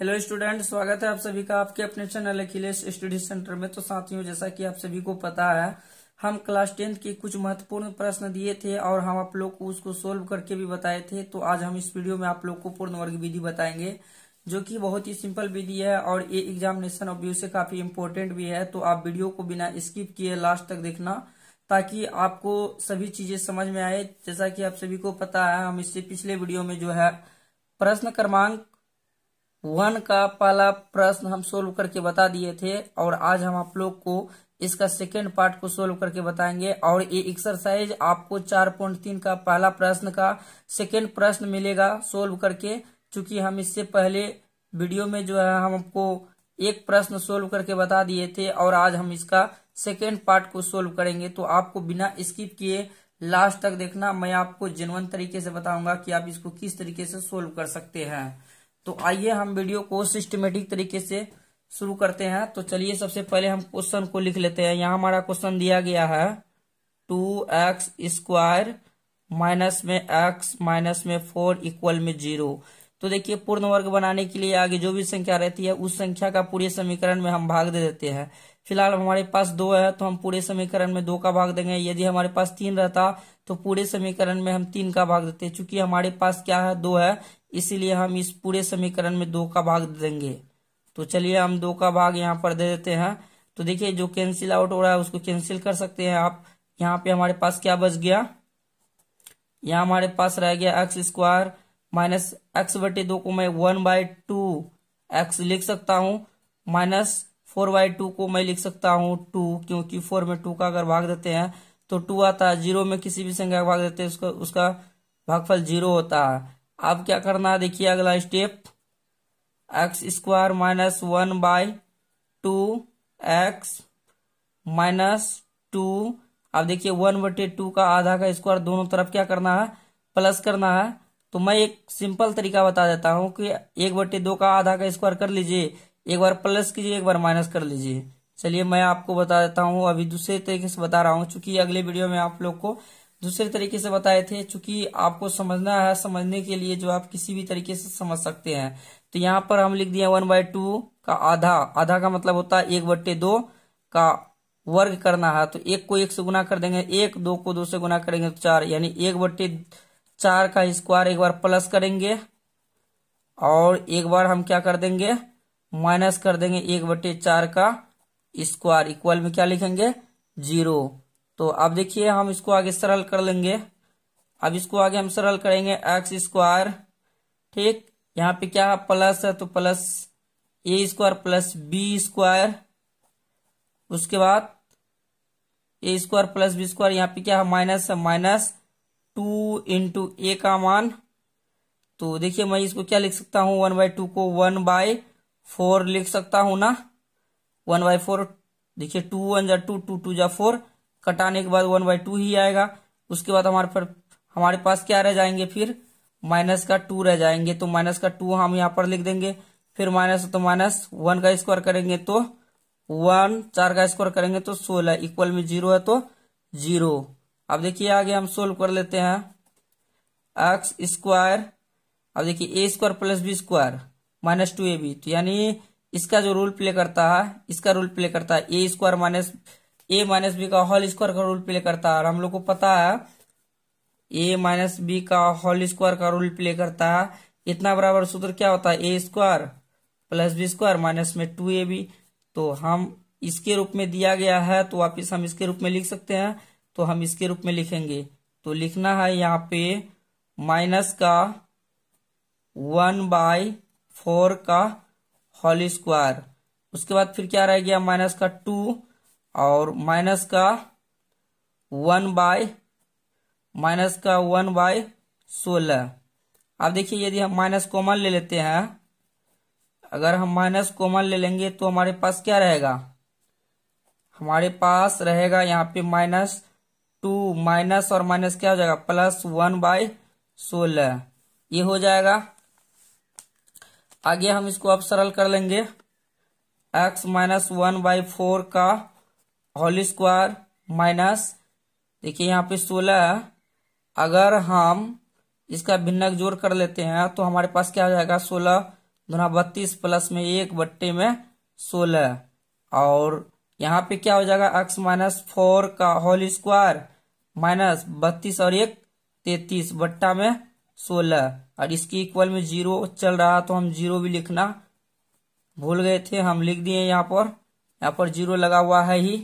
hello student स्वागत है आप सभी का आपके अपने चैनल अखिलेश स्टडी सेंटर में तो साथियों जैसा कि आप सभी को पता है हम क्लास टेंथ के कुछ महत्वपूर्ण प्रश्न दिए थे और हम आप लोग को उसको सोल्व करके भी बताए थे तो आज हम इस वीडियो में आप लोग को पूर्ण वर्ग विधि बताएंगे जो कि बहुत ही सिंपल विधि है और ये एग्जामिनेशन ऑफ व्यू से काफी इम्पोर्टेंट भी है तो आप वीडियो को बिना स्किप किए लास्ट तक देखना ताकि आपको सभी चीजें समझ में आए जैसा कि आप सभी को पता है हम इससे पिछले वीडियो में जो है प्रश्न क्रमांक वन का पहला प्रश्न हम सोल्व करके बता दिए थे और आज हम आप लोग को इसका सेकेंड पार्ट को सोल्व करके बताएंगे और ये एक्सरसाइज आपको चार पॉइंट तीन का पहला प्रश्न का सेकेंड प्रश्न मिलेगा सोल्व करके चूंकि हम इससे पहले वीडियो में जो है हम आपको एक प्रश्न सोल्व करके बता दिए थे और आज हम इसका सेकेंड पार्ट को सोल्व करेंगे तो आपको बिना स्किप किए लास्ट तक देखना मैं आपको जेनवन तरीके से बताऊंगा कि आप इसको किस तरीके से सोल्व कर सकते हैं तो आइए हम वीडियो को सिस्टमेटिक तरीके से शुरू करते हैं तो चलिए सबसे पहले हम क्वेश्चन को लिख लेते हैं यहाँ हमारा क्वेश्चन दिया गया है टू एक्स स्क्वायर माइनस में एक्स माइनस में फोर इक्वल में जीरो तो देखिए पूर्ण वर्ग बनाने के लिए आगे जो भी संख्या रहती है उस संख्या का पूरे समीकरण में हम भाग दे देते हैं फिलहाल हमारे पास दो है तो हम पूरे समीकरण में दो का भाग देंगे यदि हमारे पास तीन रहता तो पूरे समीकरण में हम तीन का भाग देते चूंकि हमारे पास क्या है दो है इसलिए हम इस पूरे समीकरण में दो का भाग देंगे तो चलिए हम दो का भाग यहाँ पर दे देते हैं तो देखिए जो कैंसिल आउट हो रहा है उसको कैंसिल कर सकते हैं आप यहाँ पे हमारे पास क्या बच गया यहाँ हमारे पास रह गया एक्स स्क्वायर माइनस एक्स बटे दो को मैं वन बाय टू एक्स लिख सकता हूँ माइनस फोर बाय टू को मैं लिख सकता हूँ टू क्योंकि फोर में टू का अगर भाग देते हैं तो टू आता है जीरो में किसी भी संख्या का भाग देते हैं उसका उसका भागफल जीरो होता है अब क्या करना है देखिए अगला step X square minus one by two X minus two अब देखिए वन बटे टू का आधा का स्क्वायर दोनों तरफ क्या करना है प्लस करना है तो मैं एक सिंपल तरीका बता देता हूँ कि एक बटे दो का आधा का स्क्वायर कर लीजिए एक बार प्लस कीजिए एक बार माइनस कर लीजिए चलिए मैं आपको बता देता हूँ अभी दूसरे तरीके से बता रहा हूँ चूंकि अगले वीडियो में आप लोग को दूसरे तरीके से बताए थे चूंकि आपको समझना है समझने के लिए जो आप किसी भी तरीके से समझ सकते हैं तो यहाँ पर हम लिख दिया वन बाय टू का आधा आधा का मतलब होता है एक बट्टे दो का वर्ग करना है तो एक को एक से गुना कर देंगे एक दो को दो से गुना करेंगे तो चार यानी एक बट्टे चार का स्क्वायर एक बार प्लस करेंगे और एक बार हम क्या कर देंगे माइनस कर देंगे एक बट्टे चार का स्क्वायर इक्वल में क्या लिखेंगे जीरो तो अब देखिए हम इसको आगे सरल कर लेंगे अब इसको आगे हम सरल करेंगे एक्स स्क्वायर ठीक यहाँ पे क्या है प्लस है तो plus A square plus B square उसके बाद A square plus B square यहाँ पे क्या है माइनस है माइनस टू इंटू ए का मान तो देखिए मैं इसको क्या लिख सकता हूँ वन बाई टू को वन बाई फोर लिख सकता हूँ ना वन बाय फोर देखिये टू वन जा टू टू टू जा फोर कटाने के बाद वन बाई टू ही आएगा उसके बाद हमारे पर हमारे पास क्या रह जाएंगे फिर माइनस का टू रह जाएंगे तो माइनस का टू हम यहाँ पर लिख देंगे फिर माइनस तो माइनस वन का स्क्वायर करेंगे तो वन चार का स्क्वायर करेंगे तो सोलह इक्वल में जीरो है तो जीरो अब देखिए आगे हम सोल्व कर लेते हैं एक्स स्क्वायर अब देखिए A square plus B square minus two A B तो यानी इसका जो रूल प्ले करता है इसका रूल प्ले करता है A square minus A minus B का होल स्क्वायर का रूल प्ले करता है और हम लोग को पता है ए माइनस बी का होल स्क्वायर का रूल प्ले करता है इतना बराबर सूत्र क्या होता है A square plus B square minus में टू ए बी तो हम इसके रूप में दिया गया है तो वापिस हम इसके रूप में लिख सकते हैं तो हम इसके रूप में लिखेंगे तो लिखना है यहाँ पे माइनस का वन बाय फोर का होल स्क्वायर उसके बाद फिर क्या रह गया माइनस का टू और माइनस का वन बाय माइनस का वन बाय सोलह अब देखिए यदि हम माइनस कॉमन ले लेते हैं अगर हम माइनस कॉमन ले लेंगे तो हमारे पास क्या रहेगा हमारे पास रहेगा यहाँ पे माइनस टू माइनस और माइनस क्या हो जाएगा प्लस वन बाय सोलह ये हो जाएगा आगे हम इसको अब सरल कर लेंगे X minus one by four का होल स्क्वायर माइनस देखिए यहाँ पे सोलह अगर हम इसका भिन्नक जोड़ कर लेते हैं तो हमारे पास क्या हो जाएगा सोलह दुना बत्तीस प्लस में एक बट्टे में सोलह और यहाँ पे क्या हो जाएगा एक्स माइनस फोर का होल स्क्वायर माइनस बत्तीस और एक तैतीस बट्टा में सोलह और इसकी इक्वल में जीरो चल रहा तो हम जीरो भी लिखना भूल गए थे हम लिख दिए यहाँ पर यहाँ पर जीरो लगा हुआ है ही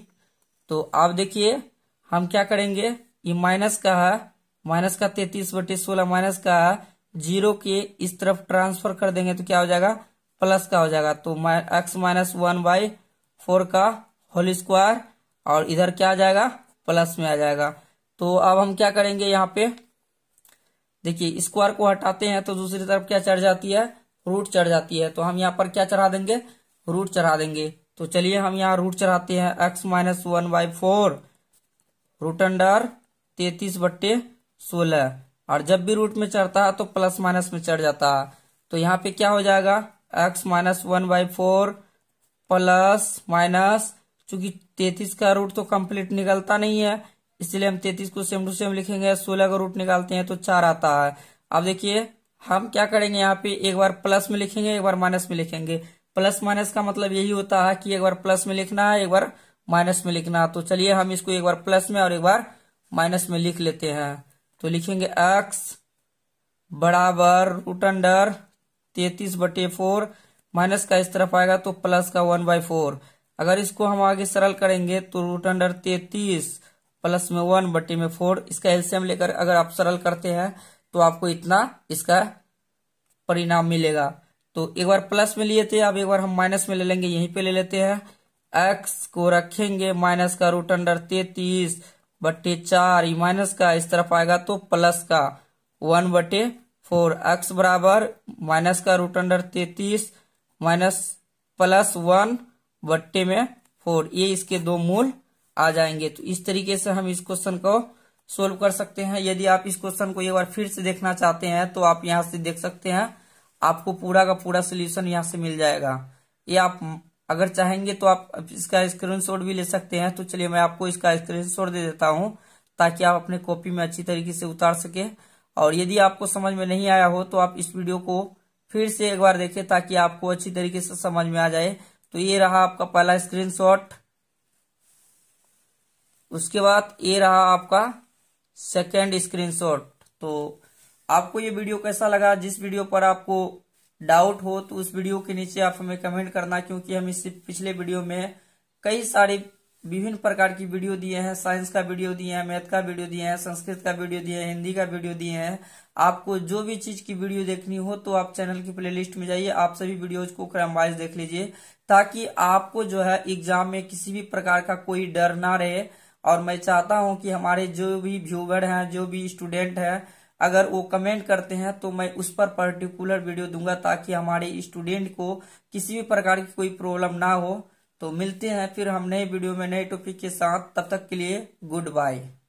तो आप देखिए हम क्या करेंगे ये माइनस का है माइनस का तैतीस बटे सोलह माइनस का है जीरो के इस तरफ ट्रांसफर कर देंगे तो क्या हो जाएगा प्लस का हो जाएगा तो X minus one by four का होल स्क्वायर और इधर क्या आ जाएगा प्लस में आ जाएगा तो अब हम क्या करेंगे यहाँ पे देखिए स्क्वायर को हटाते हैं तो दूसरी तरफ क्या चढ़ जाती है रूट चढ़ जाती है तो हम यहाँ पर क्या चढ़ा देंगे रूट चढ़ा देंगे तो चलिए हम यहाँ रूट चढ़ाते हैं X minus one by four root under तैतीस बट्टे सोलह और जब भी रूट में चढ़ता है तो प्लस माइनस में चढ़ जाता है तो यहाँ पे क्या हो जाएगा X minus one by four plus minus चूंकि तैतीस का रूट तो कंप्लीट निकलता नहीं है इसलिए हम तैतीस को सेम टू सेम लिखेंगे सोलह का रूट निकालते हैं तो चार आता है अब देखिए हम क्या करेंगे यहाँ पे एक बार प्लस में लिखेंगे एक बार माइनस में लिखेंगे प्लस माइनस का मतलब यही होता है कि एक बार प्लस में लिखना है एक बार माइनस में लिखना है तो चलिए हम इसको एक बार प्लस में और एक बार माइनस में लिख लेते हैं तो लिखेंगे एक्स बराबर रूट अंडर तैतीस बटे फोर माइनस का इस तरफ आएगा तो प्लस का वन बाय फोर अगर इसको हम आगे सरल करेंगे तो रूट अंडर तैतीस प्लस में वन बटे में फोर इसका एल्सियम लेकर अगर आप सरल करते हैं तो आपको इतना इसका परिणाम मिलेगा तो एक बार प्लस में लिए थे अब एक बार हम माइनस में ले लेंगे यहीं पे ले लेते हैं एक्स को रखेंगे माइनस का रूट अंडर तेतीस बटे चार ये माइनस का इस तरफ आएगा तो प्लस का वन बटे फोर एक्स बराबर माइनस का रूट अंडर तेतीस माइनस प्लस वन बट्टे में फोर ये इसके दो मूल आ जाएंगे तो इस तरीके से हम इस क्वेश्चन को सोल्व कर सकते हैं यदि आप इस क्वेश्चन को एक बार फिर से देखना चाहते हैं तो आप यहां से देख सकते हैं आपको पूरा का पूरा सोल्यूशन यहाँ से मिल जाएगा ये आप अगर चाहेंगे तो आप इसका स्क्रीनशॉट भी ले सकते हैं तो चलिए मैं आपको इसका स्क्रीनशॉट दे देता हूँ ताकि आप अपने कॉपी में अच्छी तरीके से उतार सके और यदि आपको समझ में नहीं आया हो तो आप इस वीडियो को फिर से एक बार देखें ताकि आपको अच्छी तरीके से समझ में आ जाए तो ये रहा आपका पहला स्क्रीनशॉट उसके बाद ये रहा आपका सेकेंड स्क्रीनशॉट तो आपको ये वीडियो कैसा लगा जिस वीडियो पर आपको डाउट हो तो उस वीडियो के नीचे आप हमें कमेंट करना क्योंकि हम इससे पिछले वीडियो में कई सारे विभिन्न प्रकार की वीडियो दिए हैं साइंस का वीडियो दिए हैं मैथ का वीडियो दिए हैं संस्कृत का वीडियो दिए हैं हिंदी का वीडियो दिए हैं आपको जो भी चीज की वीडियो देखनी हो तो आप चैनल की प्लेलिस्ट में जाइए आप सभी वीडियोज को क्रम वाइज देख लीजिए ताकि आपको जो है एग्जाम में किसी भी प्रकार का कोई डर ना रहे और मैं चाहता हूं कि हमारे जो भी व्यूवर हैं जो भी स्टूडेंट हैं अगर वो कमेंट करते हैं तो मैं उस पर पर्टिकुलर वीडियो दूंगा ताकि हमारे स्टूडेंट को किसी भी प्रकार की कोई प्रॉब्लम ना हो तो मिलते हैं फिर हम नए वीडियो में नए टॉपिक के साथ तब तक के लिए गुड बाय